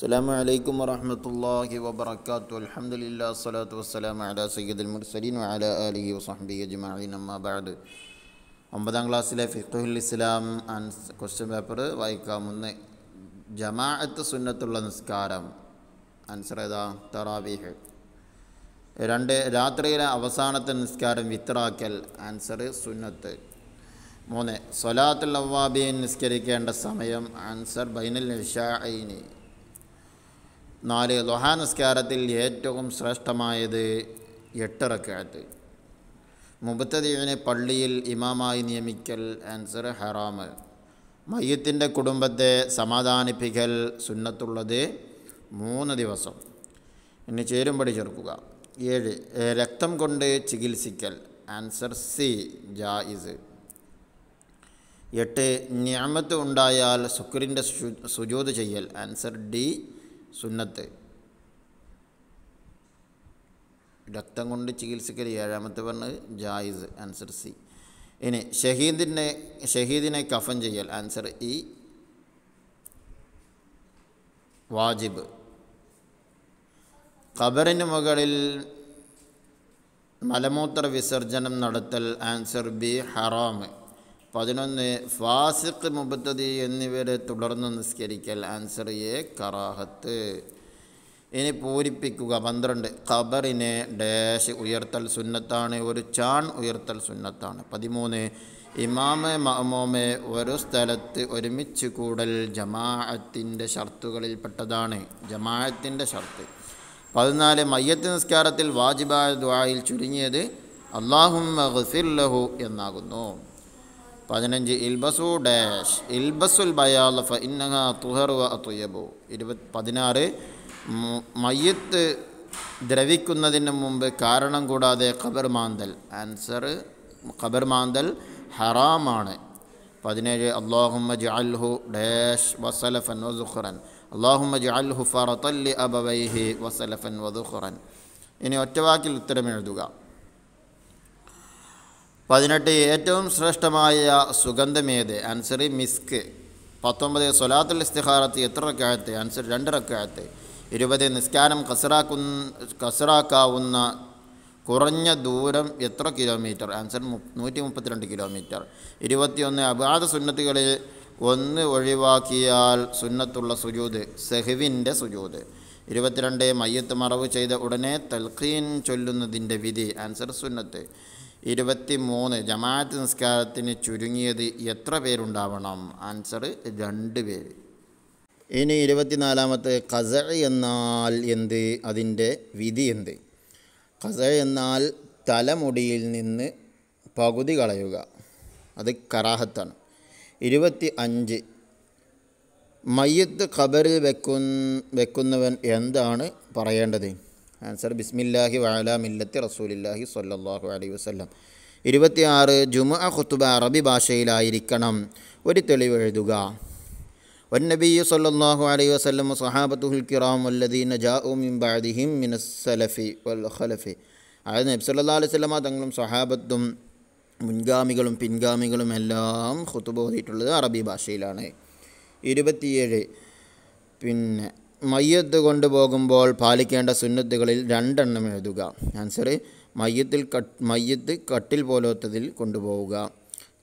السلام عليكم ورحمة الله وبركاته الحمد لله الصلاة والسلام على سيد المرسلين وعلى آله وصحبه أجمعين أما بعد ഒമ്പതാം ക്ലാസ്സിലെ ഫിഖുൽ ഇസ്ലാം ആൻഡ് ക്വസ്റ്റ്യൻ പേപ്പർ വായിക്കാമെന്ന് ജമാഅത്ത് സുന്നത്തുള്ള നിസ്കാരം ആൻസർ ഏതാ തറാവീഹ് രണ്ട് രാത്രിയിലെ അവസാനത്തെ നിസ്കാരം വിത്രാക്കൽ ആൻസർ സുന്നത്ത് മൂന്ന് സൊലാത്തുൽ അവ്വാബിയൻ നിസ്കരിക്കേണ്ട സമയം ആൻസർ ബൈനൽ ഇഷാഇനി നാല് ലൊഹാനസ്കാരത്തിൽ ഏറ്റവും ശ്രേഷ്ഠമായത് എട്ട് റക്കാത്ത് മുബത്തദീവിനെ പള്ളിയിൽ ഇമാമായി നിയമിക്കൽ ആൻസർ ഹറാമ് മയ്യത്തിൻ്റെ കുടുംബത്തെ സമാധാനിപ്പിക്കൽ സുന്നത്തുള്ളത് മൂന്ന് ദിവസം ഇനി ചേരുംപടി ചേർക്കുക ഏഴ് രക്തം കൊണ്ട് ചികിത്സിക്കൽ ആൻസർ സി ജായിസ് എട്ട് ഞാമത്ത് ഉണ്ടായാൽ സുക്രിൻ്റെ സുജോത് ചെയ്യൽ ആൻസർ ഡി സുന്നത്ത് രക്തം കൊണ്ട് ചികിത്സിക്കൽ ഏഴാമത്തെ പറഞ്ഞത് ജായിസ് ആൻസർ സി ഇനി ഷഹീദിനെ ഷഹീദിനെ കഫൻ ചെയ്യൽ ആൻസർ ഇ വാജിബ് ഖബറിന് മുകളിൽ മലമൂത്ര വിസർജനം നടത്തൽ ആൻസർ ബി ഹറാമ് പതിനൊന്ന് ഫാസിഖ് മുബത്തതി എന്നിവരെ തുടർന്ന് നിസ്കരിക്കൽ ആൻസർ എ കറാഹത്ത് ഇനി പൂരിപ്പിക്കുക പന്ത്രണ്ട് ഖബറിനെ ഡാഷ് ഉയർത്തൽ സുന്നത്താണ് ഒരു ചാൺ ഉയർത്തൽ സുന്നത്താണ് പതിമൂന്ന് ഇമാമ് മഹമോമെ ഒരു സ്ഥലത്ത് ഒരുമിച്ച് കൂടൽ ജമാഅത്തിൻ്റെ പെട്ടതാണ് ജമാഅത്തിൻ്റെ ഷർത്ത് പതിനാല് മയ്യത്ത് നിസ്കാരത്തിൽ വാജിബായ ദ്വായിൽ ചുരുങ്ങിയത് അള്ളാഹും ലഹു എന്നാകുന്നു പതിനഞ്ച് ഇൽബസു ഡാഷ് ഇൽബസുൽ ബയാലഫ ഫ ഇന്നഹ തുഹറുവ തുയബു ഇരുപത് പതിനാറ് മയ്യത്ത് ദ്രവിക്കുന്നതിന് മുമ്പ് കാരണം കൂടാതെ ഖബർ മാന്തൽ ആൻസർ ഖബർ മാന്തൽ ഹറാമാണ് പതിനേഴ് അള്ളാഹുമ്മ ജഅൽഹു ഡാഷ് വസലഫൻ വസുഖുറൻ അള്ളാഹുമ്മ ജഅൽഹു ഫറത്തല്ലി അബവൈഹി വസലഫൻ വസുഖുറൻ ഇനി ഒറ്റവാക്കിൽ ഉത്തരം എഴുതുക പതിനെട്ട് ഏറ്റവും ശ്രേഷ്ഠമായ സുഗന്ധമേത് ആൻസർ മിസ്ക് പത്തൊമ്പത് സൊലാത്തുൽ ഇസ്തിഹാറത്ത് എത്ര റക്കായത്ത് ആൻസർ രണ്ട് റക്കായത്ത് ഇരുപത് നിസ്കാരം കസറാക്കുന്ന കസറാക്കാവുന്ന കുറഞ്ഞ ദൂരം എത്ര കിലോമീറ്റർ ആൻസർ നൂറ്റി മുപ്പത്തിരണ്ട് കിലോമീറ്റർ ഇരുപത്തിയൊന്ന് അപാധ സുന്നത്തുകളിൽ ഒന്ന് ഒഴിവാക്കിയാൽ സുന്നത്തുള്ള സുജൂത് സെഹുവിൻ്റെ സുജൂത് ഇരുപത്തിരണ്ട് മയ്യത്ത് മറവ് ചെയ്ത ഉടനെ തൽഖീൻ ചൊല്ലുന്നതിൻ്റെ വിധി ആൻസർ സുന്നത്ത് ഇരുപത്തി മൂന്ന് ജമാഅത്ത് നിസ്കാരത്തിന് ചുരുങ്ങിയത് എത്ര പേരുണ്ടാവണം ആൻസർ രണ്ട് പേര് ഇനി ഇരുപത്തിനാലാമത്തെ കസ എന്നാൽ എന്ത് അതിൻ്റെ വിധി എന്ത് കസ എന്നാൽ തലമുടിയിൽ നിന്ന് പകുതി കളയുക അത് കറാഹത്താണ് ഇരുപത്തി അഞ്ച് മയ്യത്ത് ഖബറിൽ വെക്കു വെക്കുന്നവൻ എന്താണ് പറയേണ്ടത് ആൻസർ ബിസ്മില്ലാഹി വാല മില്ലത്തി റസൂലില്ലാഹി സല്ലാഹു അലൈഹി വസ്ലം ഇരുപത്തിയാറ് ജുമ ഖുത്തുബ അറബി ഭാഷയിലായിരിക്കണം ഒരു തെളിവ് എഴുതുക വന്നബി സല്ലാഹു അലൈഹി വസ്ലം സഹാബത്തുൽ കിറാം വല്ലദീന ജാഉമിംബാദിഹിം മിനസ്സലഫി വൽ ഖലഫി അതായത് നബ്സ് അല്ലാ അലൈഹി സ്വലമ തങ്ങളും സഹാബത്തും മുൻഗാമികളും പിൻഗാമികളും എല്ലാം ഖുത്തുബ ഓതിയിട്ടുള്ളത് അറബി ഭാഷയിലാണ് ഇരുപത്തിയേഴ് പിന്നെ മയ്യത്ത് കൊണ്ടുപോകുമ്പോൾ പാലിക്കേണ്ട സുന്നത്തുകളിൽ രണ്ടെണ്ണം എഴുതുക ആൻസർ മയ്യത്തിൽ കട്ട് മയ്യത്ത് കട്ടിൽ പോലൊത്തതിൽ കൊണ്ടുപോവുക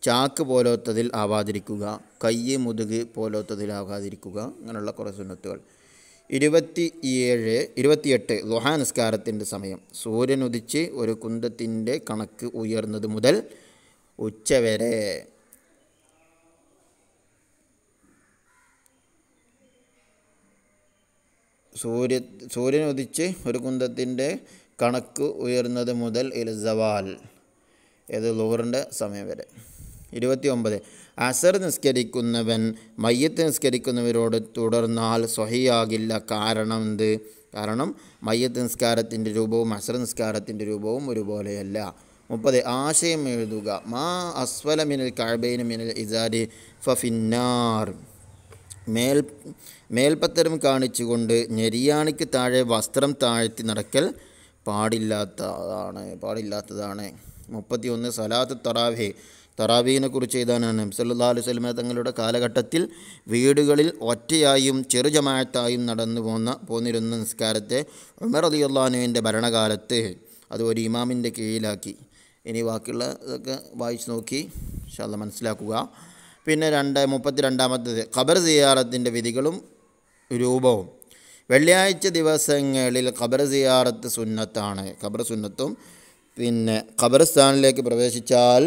ചാക്ക് പോലൊത്തതിൽ ആവാതിരിക്കുക കയ്യ് മുതുക് പോലൊത്തതിലാകാതിരിക്കുക അങ്ങനെയുള്ള കുറേ സുന്നത്തുകൾ ഇരുപത്തി ഏഴ് ഇരുപത്തിയെട്ട് ദുഹാ നിസ്കാരത്തിൻ്റെ സമയം സൂര്യൻ ഉദിച്ച് ഒരു കുന്തത്തിൻ്റെ കണക്ക് ഉയർന്നത് മുതൽ ഉച്ചവരെ സൂര്യ സൂര്യൻ ഉദിച്ച് ഒരു കുന്തത്തിൻ്റെ കണക്ക് ഉയർന്നത് മുതൽ ഇൽസവാൽ ഏത് ലോറിൻ്റെ സമയം വരെ ഇരുപത്തി ഒമ്പത് അസർ നിസ്കരിക്കുന്നവൻ മയ്യത്ത് നിസ്കരിക്കുന്നവരോട് തുടർന്നാൽ സ്വഹിയാകില്ല കാരണം എന്ത് കാരണം മയ്യത്ത് നിസ്കാരത്തിൻ്റെ രൂപവും അസർ നിസ്കാരത്തിൻ്റെ രൂപവും ഒരുപോലെയല്ല മുപ്പത് ആശയം എഴുതുക മാ അസ്വല മിനൽ കഴബൈൻ മിനൽ ഇസാരി ഫിന്നാർ മേൽ മേൽപ്പത്തരം കാണിച്ചുകൊണ്ട് ഞെരിയാണിക്ക് താഴെ വസ്ത്രം താഴ്ത്തി നടക്കൽ പാടില്ലാത്തതാണ് പാടില്ലാത്തതാണ് മുപ്പത്തി ഒന്ന് സലാത്ത് തറാവേ തറാവീനെ കുറിച്ച് എഴുതാനാണ് സല്ലാ അലൈഹി തങ്ങളുടെ കാലഘട്ടത്തിൽ വീടുകളിൽ ഒറ്റയായും ചെറുജമായത്തായും നടന്നു പോന്ന പോന്നിരുന്ന നിസ്കാരത്തെ ഉമർ അലി അള്ളഹാനുവിൻ്റെ ഭരണകാലത്ത് അത് ഒരു ഇമാമിൻ്റെ കീഴിലാക്കി ഇനി ബാക്കിയുള്ള ഇതൊക്കെ വായിച്ച് നോക്കി ശാല മനസ്സിലാക്കുക പിന്നെ രണ്ട് മുപ്പത്തി രണ്ടാമത്തത് ഖബർ സിയാറത്തിൻ്റെ വിധികളും രൂപവും വെള്ളിയാഴ്ച ദിവസങ്ങളിൽ ഖബർ സിയാറത്ത് സുന്നത്താണ് ഖബർ സുന്നത്തും പിന്നെ ഖബർസ്ഥാനിലേക്ക് പ്രവേശിച്ചാൽ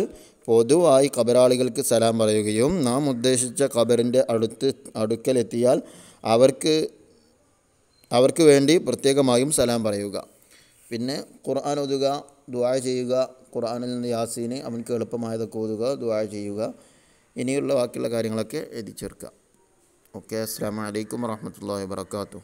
പൊതുവായി ഖബറാളികൾക്ക് സലാം പറയുകയും നാം ഉദ്ദേശിച്ച ഖബറിൻ്റെ അടുത്ത് അടുക്കലെത്തിയാൽ അവർക്ക് അവർക്ക് വേണ്ടി പ്രത്യേകമായും സലാം പറയുക പിന്നെ ഖുർആൻ ഒതുക ദുആ ചെയ്യുക ഖുർആനിൽ നിന്ന് യാസീനെ അവൻക്ക് എളുപ്പമായതൊക്കെ ഒതുക ദുആ ചെയ്യുക ഇനിയുള്ള ബാക്കിയുള്ള കാര്യങ്ങളൊക്കെ എഴുതി ചേർക്കുക ഓക്കെ അസ്സാം വലൈക്കും വാഹമത്തല്ലാ വാബർക്കാത്തു